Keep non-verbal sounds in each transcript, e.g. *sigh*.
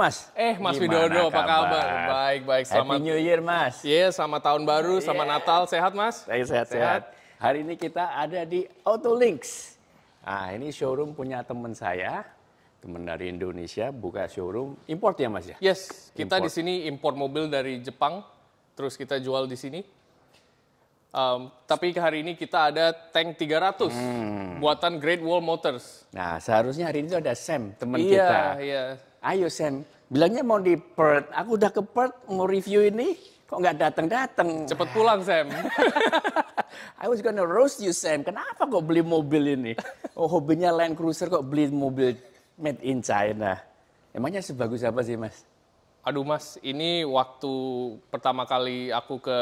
Mas. Eh, Mas Widodo, apa kabar? Baik-baik, selamat. Happy New Year, Mas. Iya, yeah, sama tahun baru, iya. sama Natal. Sehat, Mas? Saya sehat-sehat. Hari ini kita ada di Auto Links. Nah, ini showroom punya teman saya, teman dari Indonesia, buka showroom import ya, Mas ya? Yes, kita import. di sini import mobil dari Jepang, terus kita jual di sini. Um, tapi hari ini kita ada tank 300 hmm. buatan Great Wall Motors. Nah, seharusnya hari ini sudah ada Sam, teman iya, kita. iya ayo Sam, bilangnya mau di Perth. Aku udah ke Perth mau review ini, kok nggak datang-datang. Cepet pulang Sam. *laughs* I was gonna roast you Sam, kenapa kok beli mobil ini? Oh hobinya Land Cruiser kok beli mobil made in China. Emangnya sebagus apa sih mas? Aduh mas, ini waktu pertama kali aku ke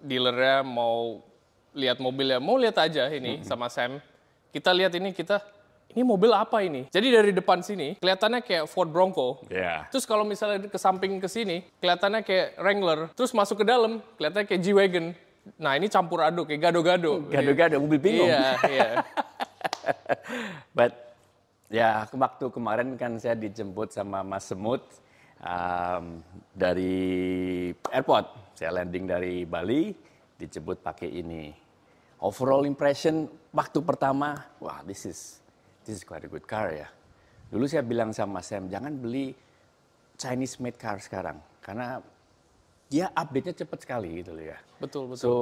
dealernya mau lihat mobilnya, mau lihat aja ini sama Sam. Kita lihat ini, kita ini mobil apa ini? Jadi dari depan sini kelihatannya kayak Ford Bronco. Yeah. Terus kalau misalnya ke samping ke sini kelihatannya kayak Wrangler. Terus masuk ke dalam kelihatannya kayak G-Wagon. Nah, ini campur aduk kayak gado-gado. Hmm, gado-gado mobil iya, bingung. Iya, iya. *laughs* Yeah. But ya waktu kemarin kan saya dijemput sama Mas Semut um, dari airport. Saya landing dari Bali dijemput pakai ini. Overall impression waktu pertama, wah this is this is quite a good car ya. Dulu saya bilang sama Sam, jangan beli Chinese made car sekarang. Karena dia update-nya cepat sekali gitu loh ya. Betul, betul. So,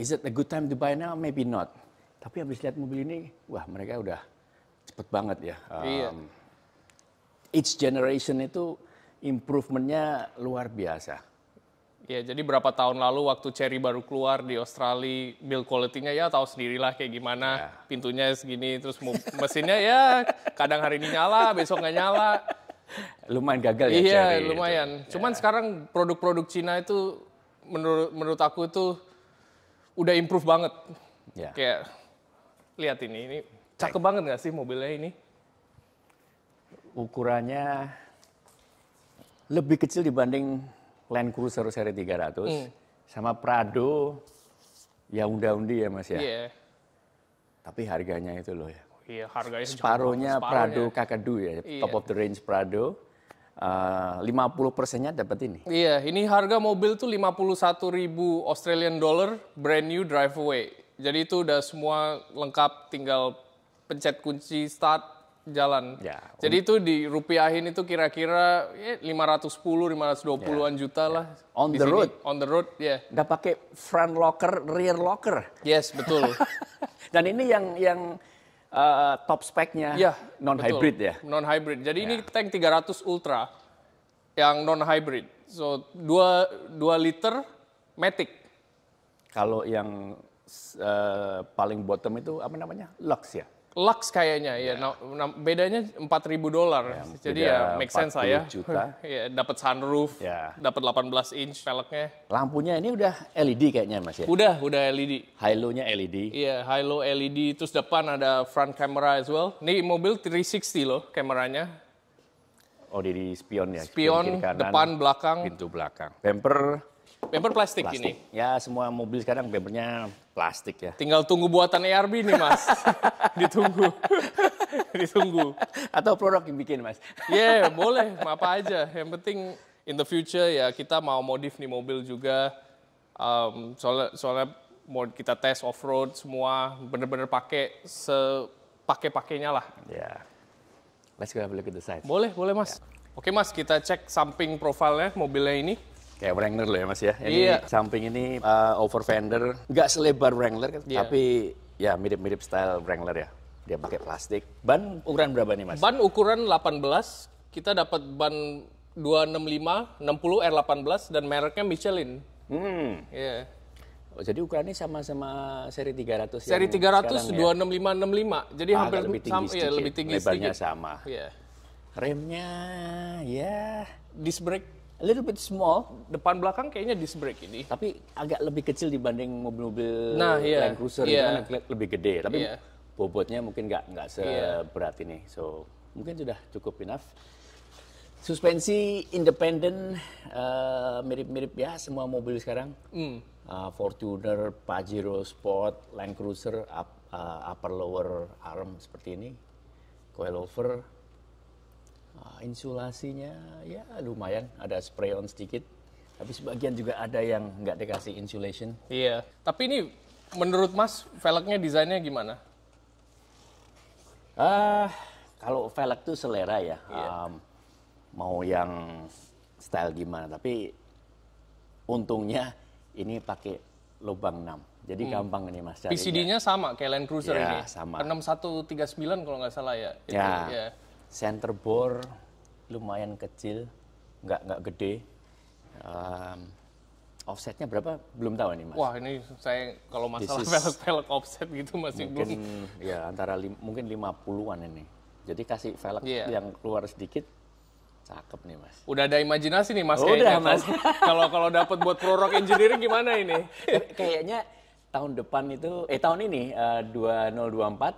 is it a good time to buy now? Maybe not. Tapi habis lihat mobil ini, wah mereka udah cepet banget ya. Iya. Um, iya. Each generation itu improvementnya luar biasa. Ya, jadi berapa tahun lalu waktu Cherry baru keluar di Australia, build quality-nya ya tahu sendirilah kayak gimana, ya. pintunya segini, terus mesinnya ya kadang hari ini nyala, besok nggak nyala. Lumayan gagal ya Iya, Cherry lumayan. Itu. Cuman ya. sekarang produk-produk Cina itu menurut menurut aku itu udah improve banget. Ya. Kayak lihat ini, ini cakep banget nggak sih mobilnya ini? Ukurannya lebih kecil dibanding Land Cruiser seri 300 hmm. sama Prado ya unda undi ya Mas ya. Yeah. Tapi harganya itu loh ya. Iya, harganya separuhnya Prado Kakadu ya, yeah. top of the range Prado. Eh, uh, 50 persennya dapat ini. Iya, ini harga mobil tuh ribu Australian dollar brand new drive away. Jadi itu udah semua lengkap tinggal pencet kunci start jalan. Ya, Jadi itu di rupiahin itu kira-kira ya, 510 520-an ya, juta lah. Ya. On the sini. road. On the road, ya. Yeah. pakai front locker, rear locker. Yes, betul. *laughs* Dan ini yang yang uh, top speknya ya, non hybrid betul. ya. Non hybrid. Jadi ya. ini tank 300 Ultra yang non hybrid. So 2 2 liter matic. Kalau yang uh, paling bottom itu apa namanya? Lux ya. Lux kayaknya iya. ya. ya. Nah, bedanya 4.000 dolar. Ya, Jadi ya make sense saya. ya. dapat *laughs* iya, sunroof, ya. dapat 18 inch velgnya. Lampunya ini udah LED kayaknya Mas ya. Udah, udah LED. High low-nya LED. Iya, high low LED terus depan ada front camera as well. Ini mobil 360 loh kameranya. Oh, di spion ya. Spion, kanan, depan, belakang. Pintu belakang. Bumper. Bumper plastik, plastik ini. Ya, semua mobil sekarang bumpernya Plastik ya. Tinggal tunggu buatan ERB nih mas. *laughs* Ditunggu. *laughs* Ditunggu. Atau produk yang bikin mas. Iya yeah, boleh, apa aja. Yang penting in the future ya kita mau modif nih mobil juga. Um, soalnya, soalnya mau kita tes off-road semua bener-bener pakai pakai pakainya lah. Ya. Yeah. Let's go have a look at the side. Boleh, boleh mas. Yeah. Oke mas, kita cek samping profilnya mobilnya ini. Kayak Wrangler loh ya Mas ya. Ini iya. samping ini uh, over fender, nggak selebar Wrangler kan, Iya. tapi ya mirip-mirip style Wrangler ya. Dia pakai plastik. Ban ukuran berapa nih Mas? Ban ukuran 18. Kita dapat ban 265, 60 R18 dan mereknya Michelin. Hmm. Iya. Yeah. Oh, jadi ukurannya sama-sama seri 300 ya. Seri 300 sekarang, 265 ya? 65. Jadi ah, hampir lebih tinggi sama, iya, sedikit. Ya, lebih tinggi Lebarnya sedikit. sama. Iya. Yeah. Remnya ya yeah. disc brake a little bit small. Depan belakang kayaknya disc brake ini. Tapi agak lebih kecil dibanding mobil-mobil nah, yeah. Land Cruiser yeah. itu kan iya. lebih gede. Tapi yeah. bobotnya mungkin nggak nggak iya. seberat yeah. ini. So mungkin sudah cukup enough. Suspensi independen uh, mirip-mirip ya semua mobil sekarang. Mm. Uh, Fortuner, Pajero Sport, Land Cruiser, up, uh, upper lower arm seperti ini, coilover Ah, insulasinya ya lumayan ada spray on sedikit tapi sebagian juga ada yang nggak dikasih insulation iya tapi ini menurut mas velgnya desainnya gimana ah uh, kalau velg tuh selera ya iya. um, mau yang style gimana tapi untungnya ini pakai lubang 6 jadi hmm. gampang ini mas PCD-nya sama kayak Land Cruiser ya, ini sama 6139 kalau nggak salah ya, ya. ya center bore lumayan kecil, nggak nggak gede. Um, offsetnya berapa? Belum tahu nih mas. Wah ini saya kalau masalah velg-velg offset gitu masih mungkin, belum. Ya antara lim, mungkin 50-an ini. Jadi kasih velg yeah. yang keluar sedikit Cakep nih mas. Udah ada imajinasi nih mas. Udah kayaknya. mas. *laughs* Kalau kalau dapat buat pro rock engineering gimana ini? kayaknya tahun depan itu eh tahun ini uh, 2024 uh,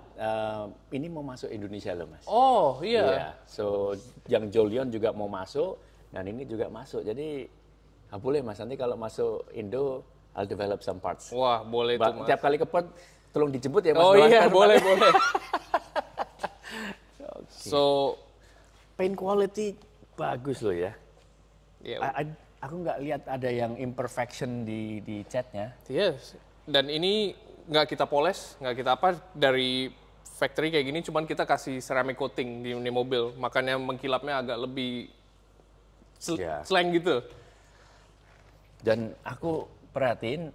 ini mau masuk Indonesia loh mas. Oh iya. Yeah. So yang Jolion juga mau masuk dan ini juga masuk. Jadi nggak boleh mas nanti kalau masuk Indo I'll develop some parts. Wah boleh ba tuh mas. Tiap kali ke Perth tolong dijemput ya mas. Oh iya yeah, boleh boleh. *laughs* okay. So paint quality bagus loh ya. Yeah. I, I, aku nggak lihat ada yang imperfection di di catnya. Yes dan ini nggak kita poles, nggak kita apa dari factory kayak gini, cuman kita kasih ceramic coating di, di mobil, makanya mengkilapnya agak lebih sl yeah. slang gitu. Dan aku perhatiin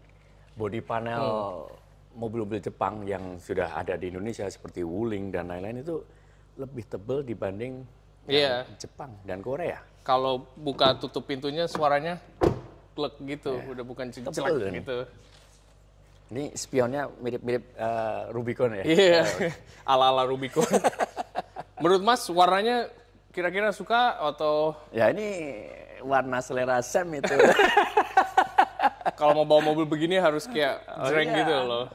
body panel hmm. mobil-mobil hmm. Jepang yang sudah ada di Indonesia seperti Wuling dan lain-lain itu lebih tebel dibanding yeah. Iya. Jepang dan Korea. Kalau buka tutup pintunya suaranya plek gitu, yeah. udah bukan celak gitu. Ini spionnya mirip-mirip uh, Rubicon ya? Iya, yeah. *laughs* ala-ala Rubicon. Menurut Mas warnanya kira-kira suka atau? Ya ini warna selera Sam itu. *laughs* Kalau mau bawa mobil begini harus kayak jreng oh, iya. gitu loh.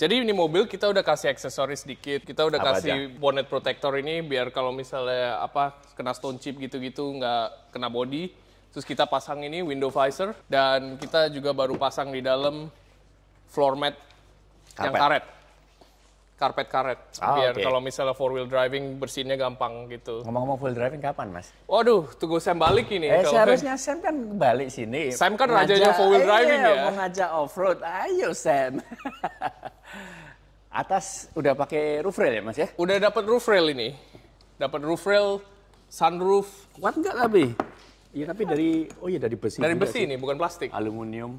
Jadi ini mobil kita udah kasih aksesoris dikit, kita udah apa kasih aja? bonnet protector ini biar kalau misalnya apa kena stone chip gitu-gitu nggak kena body. Terus kita pasang ini window visor dan kita juga baru pasang di dalam floor mat karpet. yang karet. Karpet karet. Oh, Biar okay. kalau misalnya four wheel driving bersihnya gampang gitu. Ngomong-ngomong four wheel driving kapan, Mas? Waduh, tunggu Sam balik ini. Eh, seharusnya Sam kan balik sini. Sam kan ngajak, rajanya four wheel driving iya, ya. Mau ngajak off road. Ayo Sam. *laughs* Atas udah pakai roof rail ya, Mas ya? Udah dapat roof rail ini. Dapat roof rail, sunroof. Kuat nggak tapi? Iya tapi dari oh iya dari besi. Dari besi ini bukan plastik. Aluminium.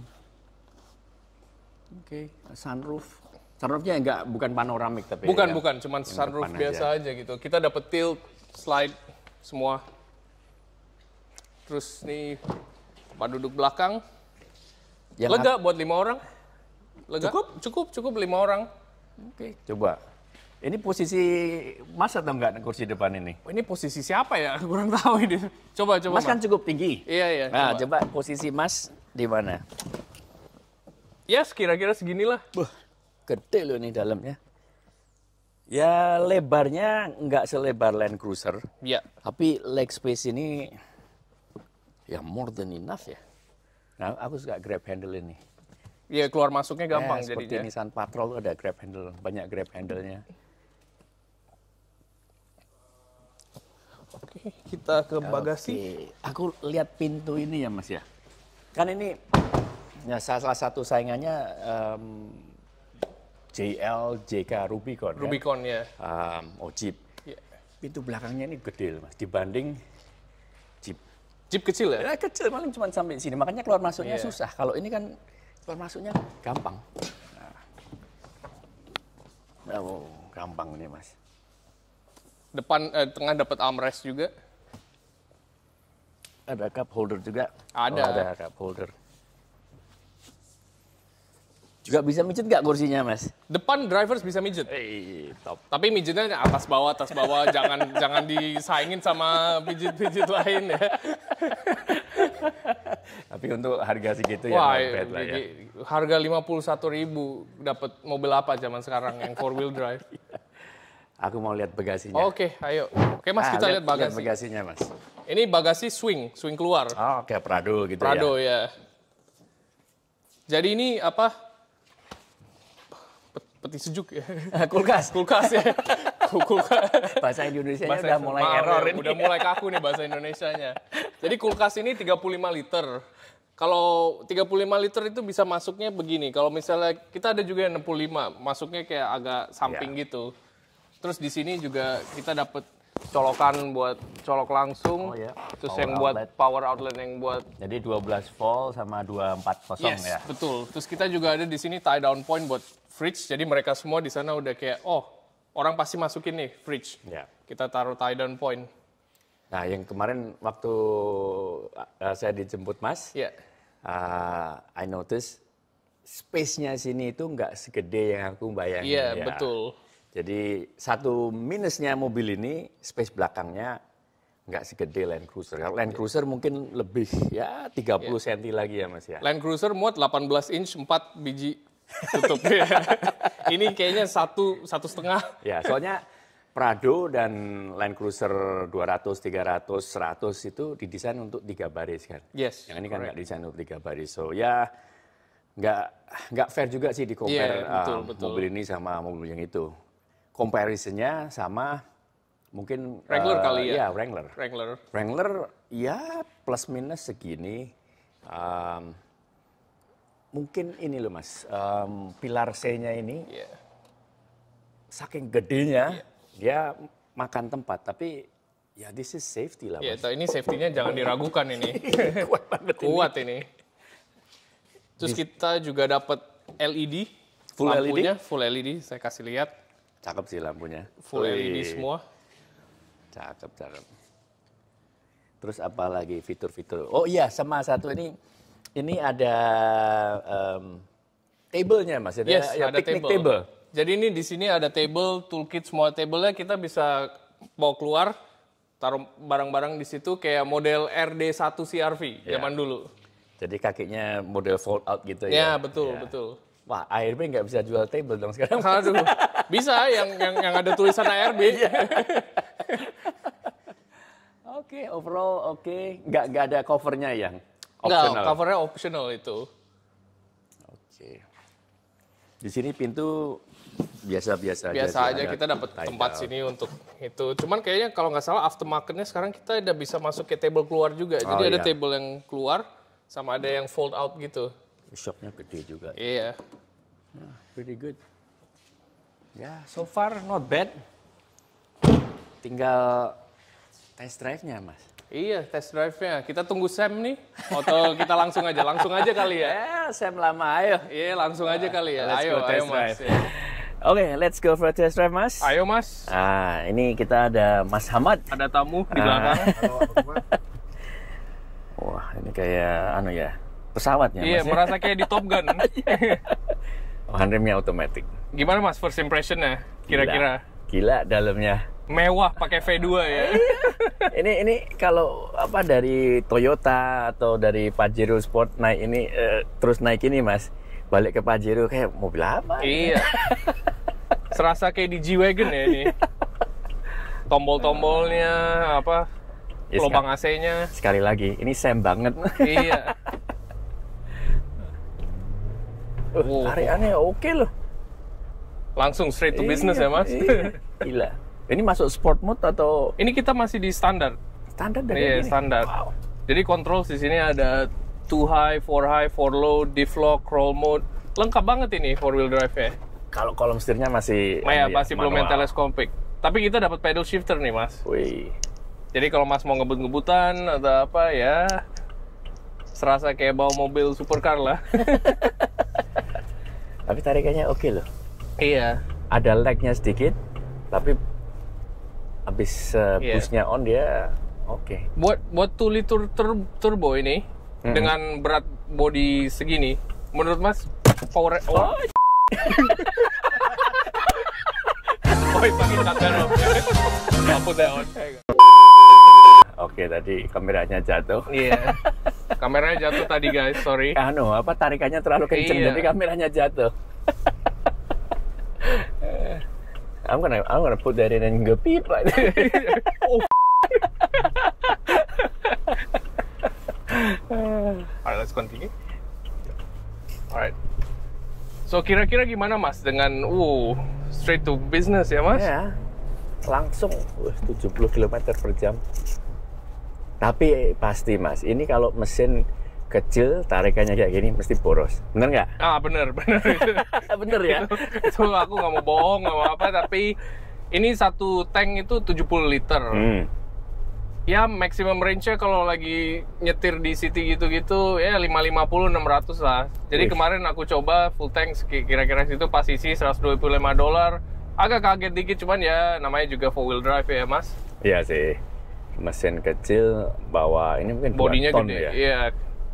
Oke, okay. sunroof. Sunroofnya enggak bukan panoramik tapi bukan ya, bukan, cuman sunroof biasa aja. gitu. Kita dapat tilt, slide semua. Terus nih tempat duduk belakang. Yang Lega buat lima orang. Lega. Cukup cukup cukup lima orang. Oke. Okay. Coba. Ini posisi Mas atau enggak kursi depan ini? Oh, ini posisi siapa ya? *laughs* Kurang tahu ini. Coba coba. Mas, kan mas. kan cukup tinggi. Iya iya. Nah, coba, coba posisi Mas di mana? Yes, kira-kira seginilah. Buh, gede loh ini dalamnya. Ya lebarnya nggak selebar Land Cruiser. Ya. Tapi leg space ini ya more than enough ya. Nah, aku suka grab handle ini. Ya keluar masuknya ya, gampang eh, seperti jadinya. Nissan Patrol ada grab handle, banyak grab handle-nya. Oke, kita ke bagasi. Oke. Aku lihat pintu ini ya Mas ya. Kan ini Ya, salah satu saingannya um, JL, JK, Rubicon. Rubicon ya. ya. Um, oh Oh, ya. Itu belakangnya ini gede mas. Dibanding Jeep. Jeep kecil ya? ya kecil, paling cuma sampai sini. Makanya keluar masuknya ya. susah. Kalau ini kan keluar masuknya gampang. Nah. Oh, gampang ini mas. Depan, eh, tengah dapat armrest juga. Ada cup holder juga. Ada. Oh, ada cup holder. Juga bisa mijit gak kursinya, Mas? Depan drivers bisa mijit Eh, top. Tapi mijitnya atas bawah, atas bawah. *laughs* jangan jangan disaingin sama pijit-pijit lain ya. *laughs* Tapi untuk harga segitu ya, Wah, ya, lah ya. Harga satu ribu dapat mobil apa zaman sekarang yang four wheel drive? *laughs* Iya. Aku mau lihat bagasinya. Oke, okay, ayo. Oke, Mas, ah, kita lihat, bagasi. bagasinya, Mas. Ini bagasi swing, swing keluar. Oh, kayak Prado gitu Prado, ya. Prado ya. Jadi ini apa? peti sejuk ya. Eh, kulkas. Kulkas ya. *laughs* kulkas. Bahasa Indonesia bahasa udah mulai maaf, error ya, ini. Udah mulai kaku nih bahasa Indonesianya. Jadi kulkas ini 35 liter. Kalau 35 liter itu bisa masuknya begini. Kalau misalnya kita ada juga yang 65, masuknya kayak agak samping yeah. gitu. Terus di sini juga kita dapat colokan buat colok langsung. Oh yeah. Terus power yang buat power outlet yang buat Jadi 12 volt sama 240 yes, ya. betul. Terus kita juga ada di sini tie down point buat fridge. Jadi mereka semua di sana udah kayak oh, orang pasti masukin nih fridge. Yeah. Kita taruh tie down point. Nah, yang kemarin waktu uh, saya dijemput Mas, yeah. Ya. uh, I notice space-nya sini itu nggak segede yang aku bayangin. yeah, ya. betul jadi satu minusnya mobil ini space belakangnya nggak segede Land Cruiser. Kalau Land iya. Cruiser mungkin lebih ya 30 yeah. cm lagi ya Mas ya. Land Cruiser muat 18 inch 4 biji tutup. *laughs* ini kayaknya satu satu setengah. Ya, soalnya Prado dan Land Cruiser 200, 300, 100 itu didesain untuk tiga baris kan. Yes. Yang ini kan nggak desain untuk tiga baris. So ya nggak nggak fair juga sih di compare yeah, betul, um, betul. mobil ini sama mobil yang itu comparisonnya sama mungkin Wrangler uh, kali ya. Iya, Wrangler. Wrangler. Wrangler ya plus minus segini. Um, mungkin ini loh Mas, um, pilar C-nya ini. Yeah. Saking gedenya yeah. dia makan tempat, tapi ya this is safety lah iya, Mas. Ya, ini safety-nya jangan diragukan ini. *laughs* Iya, kuat banget ini. Kuat ini. Terus kita juga dapat LED full e lampunya, LED? full LED saya kasih lihat. Cakep sih lampunya. Full e Wih. LED semua. Cakep, cakep. Terus apa lagi fitur-fitur? Oh iya, sama satu ini ini ada um, table-nya mas, ada, yes, ya, ada picnic table. table. Jadi ini di sini ada table, toolkit semua table-nya kita bisa bawa keluar, taruh barang-barang di situ kayak model RD1 CRV yeah. zaman dulu. Jadi kakinya model fold out gitu ya. Ya, betul, yeah. betul. Wah, ARB nggak bisa jual table dong sekarang. *laughs* Aduh, bisa yang yang yang ada tulisan ARB. *laughs* Iya. Oke, okay, overall oke. Okay. Nggak, nggak ada covernya yang optional. Nggak, covernya optional itu. Oke. Okay. Di sini pintu biasa-biasa aja. Biasa aja, aja kita dapat tempat sini untuk itu. Cuman kayaknya kalau nggak salah aftermarketnya sekarang kita udah bisa masuk ke table keluar juga. Jadi oh, ada iya. table yang keluar sama ada yang fold out gitu shopnya gede juga. Iya. Yeah. Yeah, pretty good. Ya, yeah, so far not bad. Tinggal test drive-nya, Mas. Iya, test drive-nya. Kita tunggu Sam nih. Atau kita langsung aja, langsung aja kali ya. *laughs* yeah, Sam lama, ayo. Iya, yeah, langsung aja ah, kali ya. Let's ayo, go test ayo, drive. Mas. Oke, okay, let's go for a test drive, Mas. Ayo, Mas. Ah, ini kita ada Mas Hamad. Ada tamu di ah. belakang. Ah. *laughs* Wah, ini kayak anu ya, pesawatnya. Iya, mas. merasa kayak di Top Gun. *laughs* Iya. Handlemnya otomatis. Gimana mas first impressionnya? Kira-kira? Gila, Gila dalamnya. Mewah pakai V2 ya. Iya. *laughs* ini ini kalau apa dari Toyota atau dari Pajero Sport naik ini eh, terus naik ini mas balik ke Pajero kayak mobil apa? Iya. *laughs* Serasa kayak di G wagon ya ini. Tombol-tombolnya apa? Ya, lubang AC-nya. Sekali lagi, ini sem banget. iya. oh. karyaannya oke okay loh langsung straight to business ya, iya, ya mas iya. gila ini masuk sport mode atau ini kita masih di standar standar dari iya, ini? standar wow. jadi kontrol di sini ada two high four high four low diff lock crawl mode lengkap banget ini four wheel drive ya kalau kolom setirnya masih Maya, nah, ya, masih belum yang tapi kita dapat pedal shifter nih mas Wih. jadi kalau mas mau ngebut-ngebutan atau apa ya serasa kayak bawa mobil supercar lah *laughs* tarikannya oke okay loh. Iya. Ada lagnya sedikit, tapi habis uh, eh, yeah. busnya on dia oke. Okay. Buat buat two liter tur turbo ini mm-hmm. dengan berat body segini, menurut Mas power oh, oh. *laughs* *laughs* Oke, tadi kameranya jatuh. Iya. Yeah. kameranya jatuh tadi, guys. Sorry. Anu, apa tarikannya terlalu kenceng, yeah. jadi kameranya jatuh. I'm gonna I'm gonna put that in and go beep like oh. *laughs* Alright, let's continue. Alright. So kira-kira gimana mas dengan uh straight to business ya mas? Ya, langsung uh, 70 km per jam. Tapi pasti mas, ini kalau mesin kecil tarikannya kayak gini mesti boros bener nggak ah bener bener *laughs* bener ya itu, aku nggak mau bohong nggak mau apa tapi ini satu tank itu 70 liter hmm. ya maksimum range nya kalau lagi nyetir di city gitu-gitu ya 550 600 lah jadi Wih. kemarin aku coba full tank kira-kira situ pas isi 125 dolar agak kaget dikit cuman ya namanya juga four wheel drive ya mas iya sih mesin kecil bawa ini mungkin bodinya gede ya iya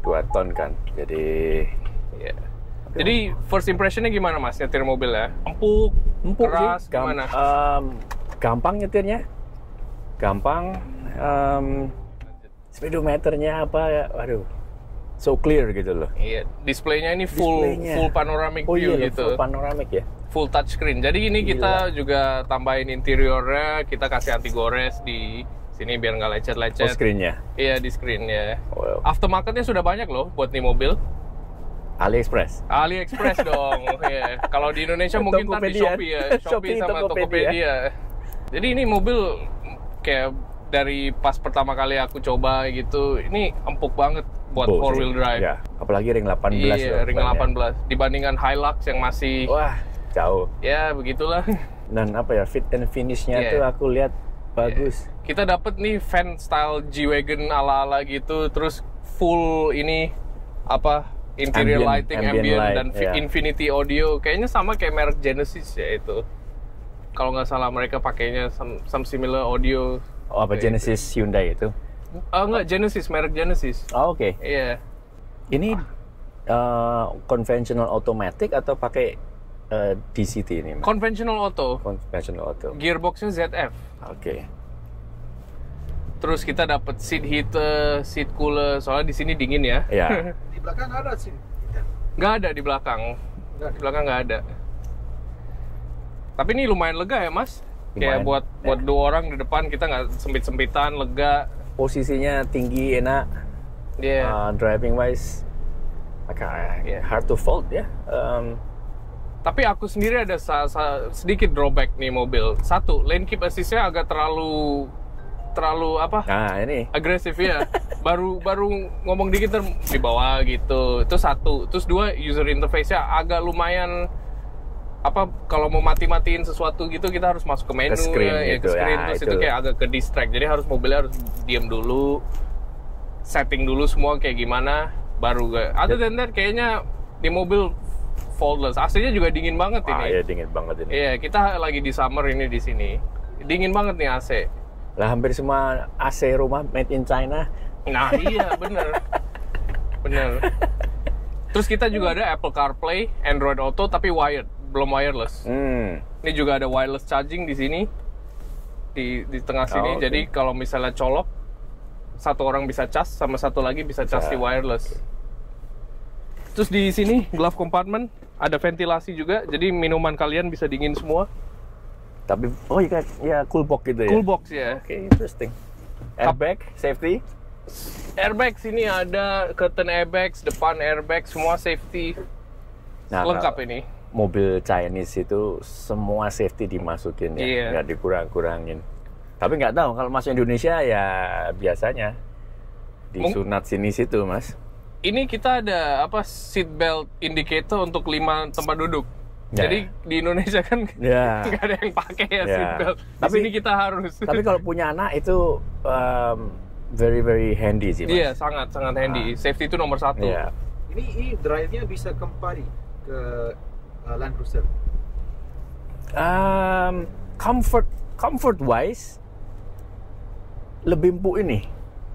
dua ton kan jadi ya jadi first impressionnya gimana mas nyetir mobil ya empuk empuk keras sih. gimana um, gampang nyetirnya gampang um, speedometernya apa ya waduh so clear gitu loh iya displaynya ini full full panoramic oh, view iya, gitu full panoramic ya full touch screen jadi ini Gila. kita juga tambahin interiornya kita kasih anti gores di sini biar nggak lecet-lecet. Oh, screennya? Iya, di screen-nya. screennya. Well. Aftermarketnya sudah banyak loh buat nih mobil. AliExpress. AliExpress *laughs* dong. yeah. Kalau di Indonesia mungkin tadi di Shopee ya, Shopee, Shopee sama Tokopedia. Tokopedia. Jadi ini mobil kayak dari pas pertama kali aku coba gitu, ini empuk banget buat oh, four wheel drive. Ya. Apalagi ring 18. Iya, ring 18 ya. dibandingkan Hilux yang masih Wah, jauh. Ya, begitulah. Dan apa ya fit and finishnya yeah. tuh aku lihat Bagus. Iya. Kita dapat nih fan style G-Wagon ala-ala gitu terus full ini apa interior ambient, lighting, ambient, ambient light, dan yeah. infinity audio. Kayaknya sama kayak merek Genesis ya itu. Kalau nggak salah mereka pakainya some, some similar audio. Oh apa Genesis itu. Hyundai itu? Oh nggak oh. Genesis merek Genesis. Oh oke. Okay. Iya. Ini ah. uh, conventional automatic atau pakai uh, eh, DCT ini. Man. Conventional auto. Conventional auto. Gearboxnya ZF. Oke. Okay. Terus kita dapat seat heater, seat cooler. Soalnya di sini dingin ya. Iya. Yeah. *laughs* di belakang ada sih. Nggak ada di belakang. Nggak. Di belakang nggak ada. Tapi ini lumayan lega ya mas. Lumayan. Kayak buat ya. buat dua orang di depan kita nggak sempit sempitan, lega. Posisinya tinggi enak. Yeah. Iya. Uh, driving wise, agak yeah. hard to fault ya. Yeah. Um, tapi aku sendiri ada sa sa sedikit drawback nih mobil. Satu, lane keep assistnya agak terlalu terlalu apa? Nah, ini. Agresif ya. *laughs* baru baru ngomong dikit ter di bawah gitu. Itu satu. Terus dua, user interface-nya agak lumayan apa kalau mau mati-matiin sesuatu gitu kita harus masuk ke menu ke screen ya, gitu, ya ke screen ya, terus itu. itu kayak agak ke distract. Jadi harus mobilnya harus diem dulu. Setting dulu semua kayak gimana baru gak. Other than that kayaknya di mobil faultless. AC-nya juga dingin banget ah, ini. Iya, dingin banget ini. Iya, kita lagi di summer ini di sini. Dingin banget nih AC. Lah hampir semua AC rumah made in China. Nah, iya, bener. bener. Terus kita juga ada Apple CarPlay, Android Auto tapi wired, belum wireless. Hmm. Ini juga ada wireless charging di sini. Di di tengah oh, sini. Oh, okay. Jadi kalau misalnya colok satu orang bisa cas sama satu lagi bisa cas di wireless. Okay. Terus di sini glove compartment ada ventilasi juga, jadi minuman kalian bisa dingin semua. Tapi oh iya ya cool box gitu ya. Cool box ya. Oke, okay, interesting. Airbag, safety. Airbag sini ada curtain airbag, depan airbag, semua safety. Nah, lengkap ini. Mobil Chinese itu semua safety dimasukin ya, yeah. nggak dikurang-kurangin. Tapi nggak tahu kalau masuk Indonesia ya biasanya disunat sini situ, Mas ini kita ada apa seat belt indicator untuk lima tempat duduk. Yeah. Jadi di Indonesia kan yeah. *laughs* nggak ada yang pakai ya yeah. seat ya. belt. Tapi ini kita harus. *laughs* Tapi kalau punya anak itu um, very very handy sih. Iya yeah, sangat sangat handy. Ah. Safety itu nomor satu. Yeah. Ini ini drive-nya bisa kembali ke uh, Land Cruiser. Um, comfort comfort wise lebih empuk ini.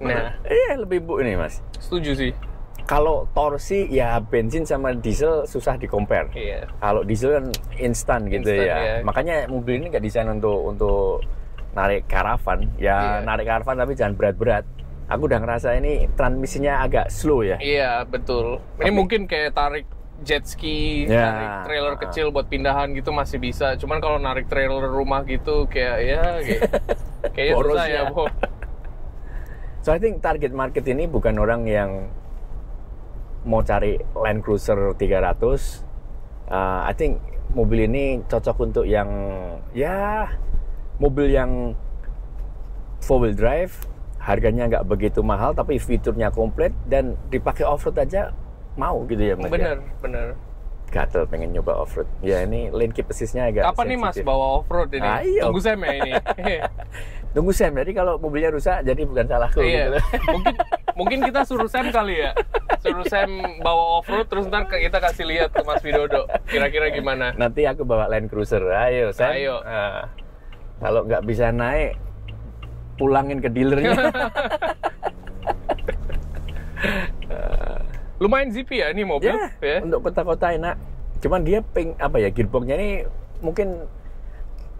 Nah, iya lebih empuk ini mas. Setuju sih kalau torsi ya bensin sama diesel susah dikompar. Iya. Kalau diesel kan instan gitu instant, ya. ya. Makanya mobil ini nggak desain untuk untuk narik karavan. Ya iya. narik karavan tapi jangan berat-berat. Aku udah ngerasa ini transmisinya agak slow ya. Iya betul. Ini mungkin kayak tarik jet ski, ya. narik trailer kecil buat pindahan gitu masih bisa. Cuman kalau narik trailer rumah gitu kayak ya kayak, *laughs* kayak susah ya, ya. Bo. So I think target market ini bukan orang yang mau cari Land Cruiser 300 uh, I think mobil ini cocok untuk yang ya mobil yang four wheel drive harganya nggak begitu mahal tapi fiturnya komplit dan dipakai off road aja mau gitu ya mas ya? bener ya? bener gatel pengen nyoba off road ya ini lane keep assistnya agak apa nih mas bawa off road ini Ayo. tunggu saya ini *laughs* Tunggu Sam, jadi kalau mobilnya rusak, jadi bukan salahku. Iya. Gitu. *laughs* Mungkin, mungkin kita suruh Sam kali ya, suruh Sam bawa off road, terus ntar kita kasih lihat ke Mas Widodo, kira-kira gimana? Nanti aku bawa Land Cruiser, ayo Sam. Ayo. Nah, kalau nggak bisa naik, pulangin ke dealernya. *laughs* Ah. Lumayan zippy ya ini mobil. yeah, ya. Untuk kota-kota enak. Cuman dia pink apa ya gearboxnya ini mungkin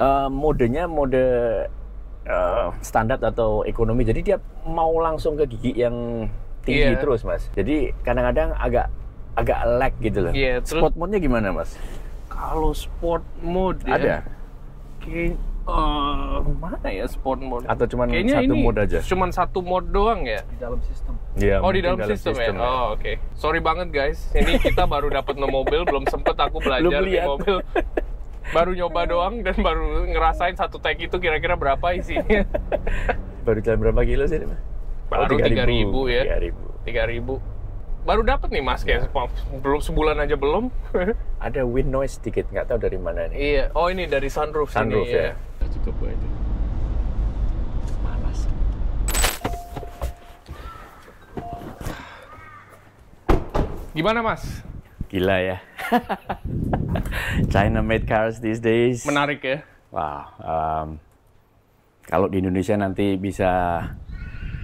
uh, modenya mode Eh, standar atau ekonomi jadi dia mau langsung ke gigi yang tinggi yeah. terus mas jadi kadang-kadang agak agak lag gitu loh yeah, terus, sport mode-nya gimana mas kalau sport mode ya, ada ya, kayak uh, eh, mana ya sport mode atau cuma satu mode aja cuman satu mode doang ya di dalam sistem Ya, oh di dalam, dalam sistem, ya? sistem ya. ya. Oh oke. Okay. Sorry banget guys. Ini kita baru dapat no mobil, belum sempet aku belajar di mobil. *laughs* baru nyoba doang dan baru ngerasain satu tag itu kira-kira berapa isinya *laughs* baru jalan berapa kilo sih mas? baru oh, tiga oh, ribu ya tiga ribu baru dapat nih mas kayak yeah. Iya. belum sebulan aja belum *laughs* ada wind noise sedikit nggak tahu dari mana nih iya oh ini dari sunroof sunroof sini, iya. ya. ya cukup aja malas gimana mas Gila ya. *laughs* China made cars these days. Menarik ya. Wow. Um, kalau di Indonesia nanti bisa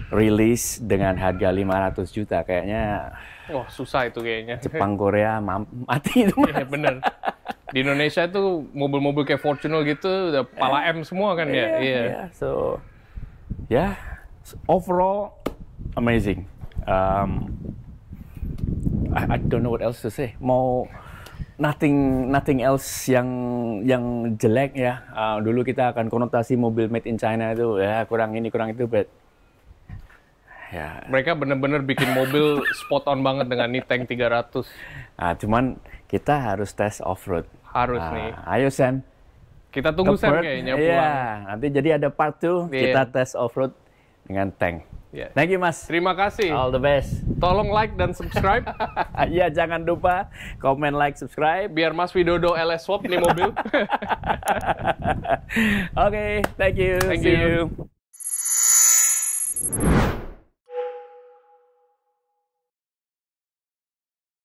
rilis dengan harga 500 juta kayaknya wah susah itu kayaknya Jepang Korea mati itu mas. Iya, bener di Indonesia itu mobil-mobil kayak Fortuner gitu udah pala M semua kan ya iya yeah. yeah. so ya yeah. overall amazing um, I, I don't know what else to say. Mau nothing nothing else yang yang jelek ya. Uh, dulu kita akan konotasi mobil made in China itu ya kurang ini kurang itu, but ya. Mereka benar-benar bikin mobil spot on banget dengan tank 300. Nah, cuman kita harus tes off road. Harus uh, nih. Ayo Sen. Kita tunggu Sen kayaknya iya, pulang. Yeah, nanti jadi ada part 2 yeah. kita iya. tes off road dengan tank. Yeah. Thank you Mas. Terima kasih. All the best. Tolong like dan subscribe. *laughs* Iya jangan lupa komen like subscribe. Biar Mas Widodo LS swap nih mobil. Oke, *laughs* okay, thank you. Thank See you. you.